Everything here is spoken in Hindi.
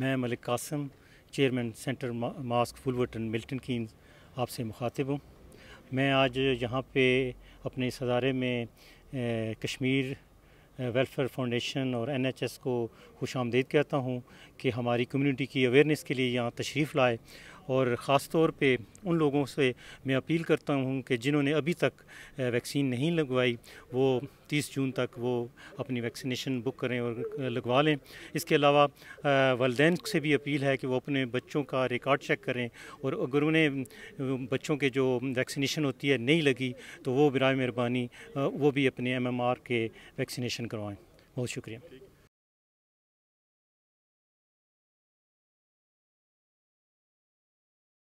मैं मलिक कासम चेयरमैन सेंटर मास्क फुलवर्टन मिल्टन की आपसे मुखातिब हूँ मैं आज यहाँ पे अपने इस अदारे में कश्मीर वेलफेयर फाउंडेशन और एन एच एस को खुश आमदेद कहता हूँ कि हमारी कम्यूनिटी की अवेयरनेस के लिए यहाँ तशरीफ़ लाए और ख़ास तौर पे उन लोगों से मैं अपील करता हूँ कि जिन्होंने अभी तक वैक्सीन नहीं लगवाई वो 30 जून तक वो अपनी वैक्सीनेशन बुक करें और लगवा लें इसके अलावा वालदेन से भी अपील है कि वो अपने बच्चों का रिकॉर्ड चेक करें और अगर उन्हें बच्चों के जो वैक्सीनेशन होती है नहीं लगी तो वो बरए मेहरबानी वो भी अपने एम के वैक्सीनेशन करवाएँ बहुत शुक्रिया